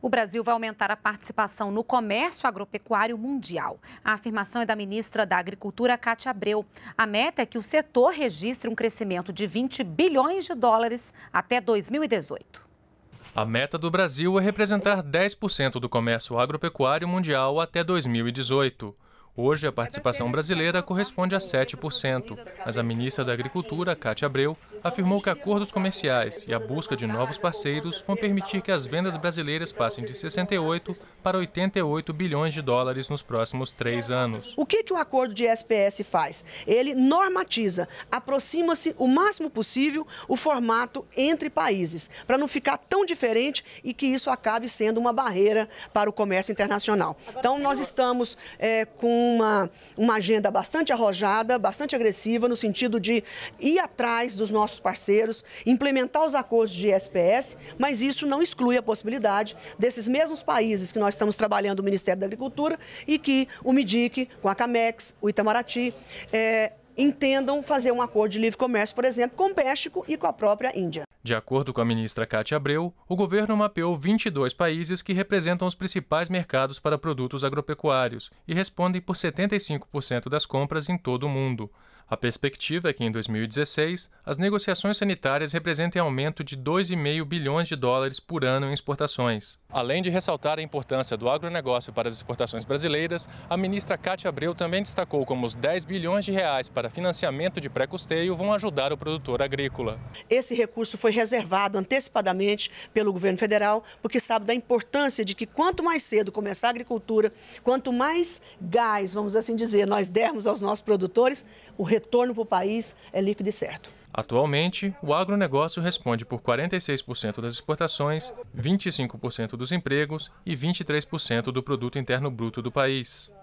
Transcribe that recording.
o Brasil vai aumentar a participação no comércio agropecuário mundial. A afirmação é da ministra da Agricultura, Cátia Abreu. A meta é que o setor registre um crescimento de 20 bilhões de dólares até 2018. A meta do Brasil é representar 10% do comércio agropecuário mundial até 2018. Hoje, a participação brasileira corresponde a 7%, mas a ministra da Agricultura, Cátia Abreu, afirmou que acordos comerciais e a busca de novos parceiros vão permitir que as vendas brasileiras passem de 68 para 88 bilhões de dólares nos próximos três anos. O que, que o acordo de SPS faz? Ele normatiza, aproxima-se o máximo possível o formato entre países, para não ficar tão diferente e que isso acabe sendo uma barreira para o comércio internacional. Então, nós estamos é, com uma, uma agenda bastante arrojada, bastante agressiva, no sentido de ir atrás dos nossos parceiros, implementar os acordos de SPS, mas isso não exclui a possibilidade desses mesmos países que nós estamos trabalhando o Ministério da Agricultura e que o MIDIC, com a CAMEX, o Itamaraty, é, entendam fazer um acordo de livre comércio, por exemplo, com o México e com a própria Índia. De acordo com a ministra Cátia Abreu, o governo mapeou 22 países que representam os principais mercados para produtos agropecuários e respondem por 75% das compras em todo o mundo. A perspectiva é que em 2016, as negociações sanitárias representem aumento de 2,5 bilhões de dólares por ano em exportações. Além de ressaltar a importância do agronegócio para as exportações brasileiras, a ministra Cátia Abreu também destacou como os 10 bilhões de reais para financiamento de pré-custeio vão ajudar o produtor agrícola. Esse recurso foi reservado antecipadamente pelo governo federal, porque sabe da importância de que quanto mais cedo começar a agricultura, quanto mais gás, vamos assim dizer, nós dermos aos nossos produtores, o retorno para o país é líquido e certo. Atualmente, o agronegócio responde por 46% das exportações, 25% dos empregos e 23% do produto interno bruto do país.